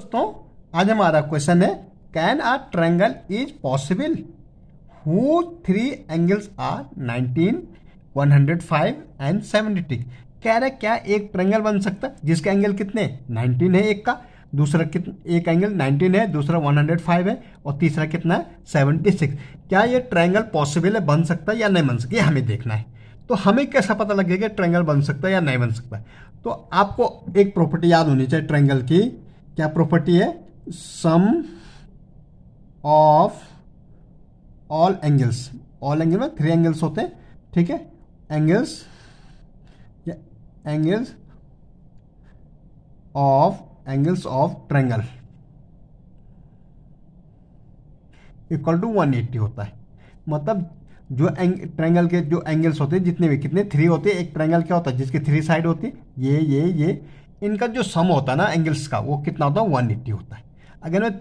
दोस्तों आज हमारा क्वेश्चन है can are triangle is possible who three angles are 19, 105 and 70 कह रहे क्या एक ट्रैंगल बन सकता है जिसके एंगल कितने 19 है एक का दूसरा कितना एक एंगल 19 है दूसरा 105 है और तीसरा कितना है 76 क्या ये ट्रायंगल पॉसिबल है बन सकता है या नहीं बन सकता ये हमें देखना है तो हमें कैसा पता लगेगा ट्रायंगल बन सकता है या नहीं बन सकता है तो आपको एक प्रॉपर्टी याद होनी चाहिए ट्रायंगल की क्या प्रॉपर्टी है sum of all angles all angle में थ्री एंगल्स होते हैं ठीक है angles angles of angles of triangle equal to 180 होता है मतलब जो एंग ट्रैंगल के जो एंगल्स होते हैं जितने भी कितने थ्री होते हैं एक ट्रैंगल क्या होता है जिसकी थ्री साइड होती है ये ये ये इनका जो सम होता है ना एंगल्स का वो कितना होता है वन एट्टी होता है अगर मैं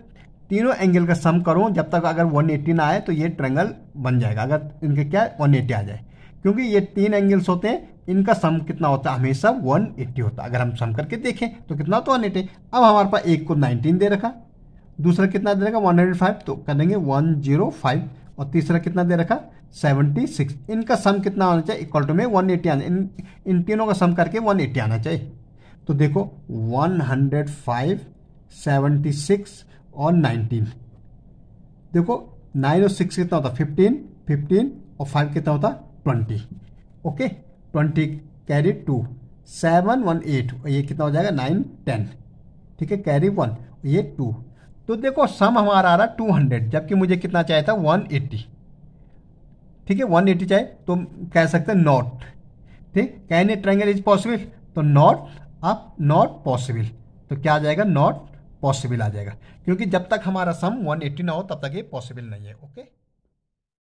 तीनों एंगल का सम करूँ जब तक अगर वन एट्टी ना आए तो ये ट्रेंगल बन जाएगा अगर इनके क्या वन एट्टी आ जाए क्योंकि ये तीन एंगल्स होते हैं इनका सम कितना होता है हमेशा 180 होता है अगर हम सम करके देखें तो कितना तो 180 अब हमारे पास एक को 19 दे रखा दूसरा कितना दे रखा 105 तो कर देंगे 105 और तीसरा कितना दे रखा 76 इनका सम कितना होना चाहिए इक्वल टू में 180 आना इन इन तीनों का सम करके 180 आना चाहिए तो देखो 105, 76 और 19 देखो 9 और 6 कितना होता 15, 15 और 5 कितना होता 20 ओके 20 कैरी 2 7, 1, 8 ये कितना हो जाएगा 9, 10 ठीक है कैरी 1 ये 2 तो देखो सम हमारा आ रहा 200 जबकि मुझे कितना चाहिए था 180 ठीक है 180 चाहिए तो कह सकते हैं नॉट ठीक can a triangle is possible तो नॉट आप नॉट पॉसिबल तो क्या आ जाएगा नॉट पॉसिबल आ जाएगा क्योंकि जब तक हमारा सम 180 ना हो तब तक ये पॉसिबल नहीं है ओके